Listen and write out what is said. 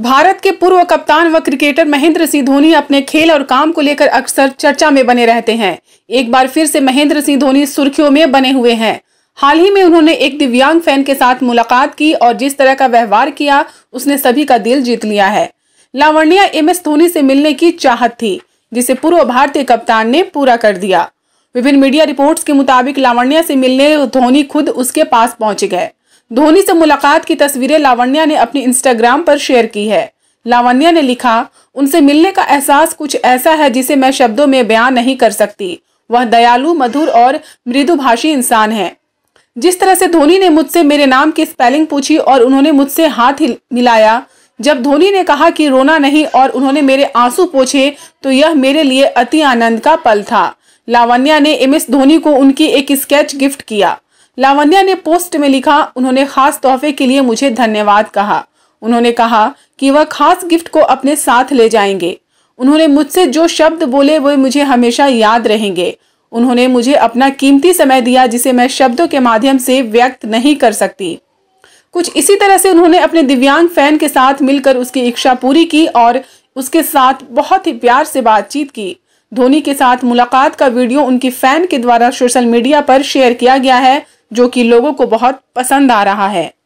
भारत के पूर्व कप्तान व क्रिकेटर महेंद्र सिंह धोनी अपने खेल और काम को लेकर अक्सर चर्चा में बने रहते हैं एक बार फिर से महेंद्र सिंह धोनी सुर्खियों में बने हुए हैं हाल ही में उन्होंने एक दिव्यांग फैन के साथ मुलाकात की और जिस तरह का व्यवहार किया उसने सभी का दिल जीत लिया है लावण्या एम एस धोनी से मिलने की चाहत थी जिसे पूर्व भारतीय कप्तान ने पूरा कर दिया विभिन्न मीडिया रिपोर्ट्स के मुताबिक लावण्या से मिलने धोनी खुद उसके पास पहुंच गए धोनी से मुलाकात की तस्वीरें लावण्या ने अपने इंस्टाग्राम पर शेयर की है लावण्या ने लिखा उनसे मिलने का एहसास कुछ ऐसा है जिसे मैं शब्दों में बयान नहीं कर सकती वह दयालु मधुर और मृदुभाषी इंसान है जिस तरह से धोनी ने मुझसे मेरे नाम की स्पेलिंग पूछी और उन्होंने मुझसे हाथ मिलाया जब धोनी ने कहा कि रोना नहीं और उन्होंने मेरे आंसू पोछे तो यह मेरे लिए अति आनंद का पल था लावण्या ने एम एस धोनी को उनकी एक स्केच गिफ्ट किया लावण्या ने पोस्ट में लिखा उन्होंने खास तोहफे के लिए मुझे धन्यवाद कहा उन्होंने कहा कि वह खास गिफ्ट को अपने साथ ले जाएंगे उन्होंने मुझसे जो शब्द बोले वे मुझे हमेशा याद रहेंगे उन्होंने मुझे अपना कीमती समय दिया जिसे मैं शब्दों के माध्यम से व्यक्त नहीं कर सकती कुछ इसी तरह से उन्होंने अपने दिव्यांग फैन के साथ मिलकर उसकी इच्छा पूरी की और उसके साथ बहुत ही प्यार से बातचीत की धोनी के साथ मुलाकात का वीडियो उनकी फैन के द्वारा सोशल मीडिया पर शेयर किया गया है जो कि लोगों को बहुत पसंद आ रहा है